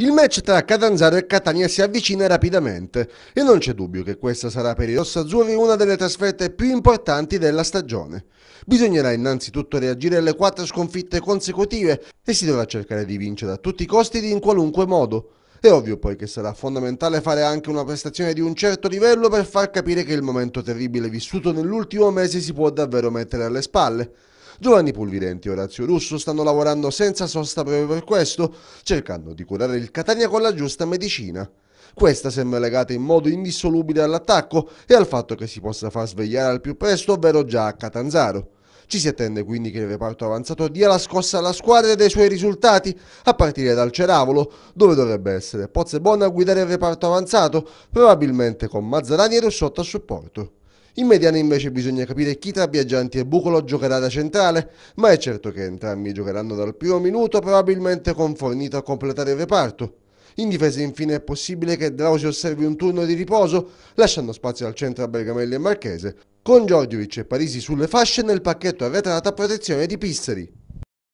Il match tra Catanzaro e Catania si avvicina rapidamente e non c'è dubbio che questa sarà per i rossazzurri una delle trasferte più importanti della stagione. Bisognerà innanzitutto reagire alle quattro sconfitte consecutive e si dovrà cercare di vincere a tutti i costi in qualunque modo. È ovvio poi che sarà fondamentale fare anche una prestazione di un certo livello per far capire che il momento terribile vissuto nell'ultimo mese si può davvero mettere alle spalle. Giovanni Pulvidenti e Orazio Russo stanno lavorando senza sosta proprio per questo, cercando di curare il Catania con la giusta medicina. Questa sembra legata in modo indissolubile all'attacco e al fatto che si possa far svegliare al più presto, ovvero già a Catanzaro. Ci si attende quindi che il reparto avanzato dia la scossa alla squadra e dei suoi risultati, a partire dal Ceravolo, dove dovrebbe essere Pozzebon a guidare il reparto avanzato, probabilmente con Mazzarani e Rossotto a supporto. In mediana invece bisogna capire chi tra Biaggianti e Bucolo giocherà da centrale, ma è certo che entrambi giocheranno dal primo minuto probabilmente con Fornito a completare il reparto. In difesa infine è possibile che Drausi osservi un turno di riposo, lasciando spazio al centro a Bergamelli e Marchese, con Giorgiovic e Parisi sulle fasce nel pacchetto arretrato a protezione di Pisseri.